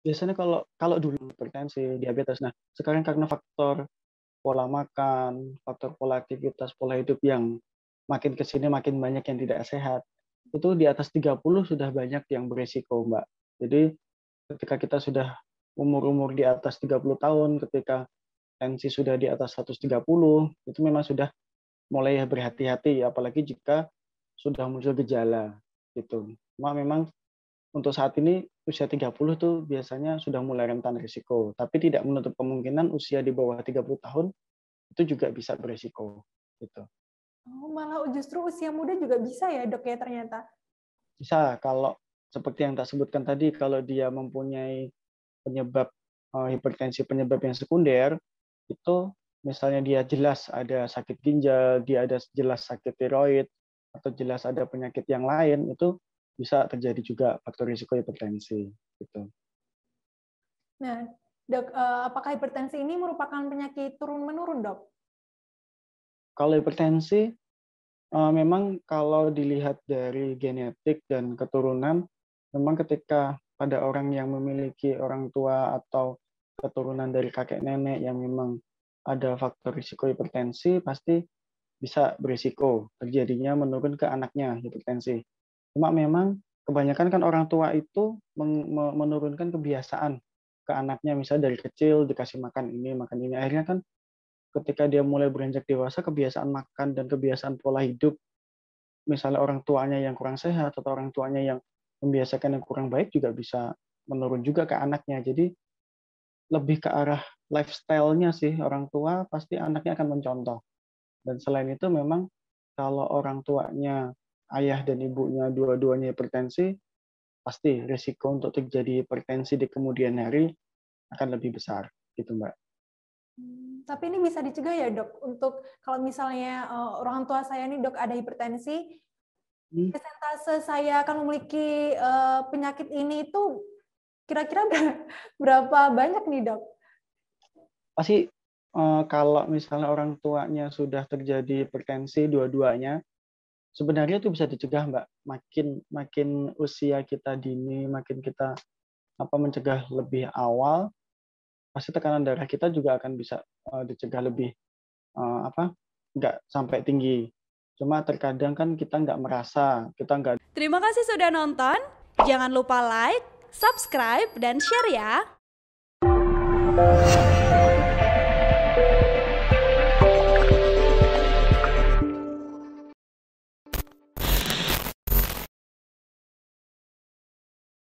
biasanya kalau kalau dulu hipertensi, diabetes. Nah, sekarang karena faktor pola makan, faktor pola aktivitas, pola hidup yang makin ke sini makin banyak yang tidak sehat. Itu di atas 30 sudah banyak yang berisiko Mbak. Jadi ketika kita sudah umur-umur di atas 30 tahun, ketika tensi sudah di atas 130, itu memang sudah mulai berhati-hati apalagi jika sudah muncul gejala gitu. Cuma memang untuk saat ini usia 30 tuh biasanya sudah mulai rentan risiko, tapi tidak menutup kemungkinan usia di bawah 30 tahun itu juga bisa berisiko gitu. Oh, malah justru usia muda juga bisa ya, Dok ya ternyata. Bisa kalau seperti yang tak sebutkan tadi kalau dia mempunyai penyebab eh, hipertensi penyebab yang sekunder itu misalnya dia jelas ada sakit ginjal, dia ada jelas sakit tiroid atau jelas ada penyakit yang lain itu bisa terjadi juga faktor risiko hipertensi gitu. Nah, dok, eh, apakah hipertensi ini merupakan penyakit turun menurun, dok? Kalau hipertensi eh, memang kalau dilihat dari genetik dan keturunan, memang ketika pada orang yang memiliki orang tua atau keturunan dari kakek nenek yang memang ada faktor risiko hipertensi, pasti bisa berisiko terjadinya menurun ke anaknya hipertensi. Cuma memang kebanyakan kan orang tua itu menurunkan kebiasaan ke anaknya misalnya dari kecil dikasih makan ini makan ini akhirnya kan ketika dia mulai beranjak dewasa kebiasaan makan dan kebiasaan pola hidup misalnya orang tuanya yang kurang sehat atau orang tuanya yang membiasakan yang kurang baik juga bisa menurun juga ke anaknya jadi lebih ke arah lifestyle-nya sih orang tua pasti anaknya akan mencontoh dan selain itu memang kalau orang tuanya ayah dan ibunya dua-duanya hipertensi, pasti risiko untuk terjadi hipertensi di kemudian hari akan lebih besar, gitu Mbak. Hmm, tapi ini bisa dicegah ya dok, untuk kalau misalnya eh, orang tua saya ini dok ada hipertensi, hmm. persentase saya akan memiliki eh, penyakit ini itu kira-kira berapa banyak nih dok? Pasti eh, kalau misalnya orang tuanya sudah terjadi hipertensi dua-duanya, sebenarnya itu bisa dicegah mbak makin makin usia kita dini makin kita apa mencegah lebih awal pasti tekanan darah kita juga akan bisa uh, dicegah lebih uh, apa nggak sampai tinggi cuma terkadang kan kita nggak merasa kita nggak terima kasih sudah nonton jangan lupa like subscribe dan share ya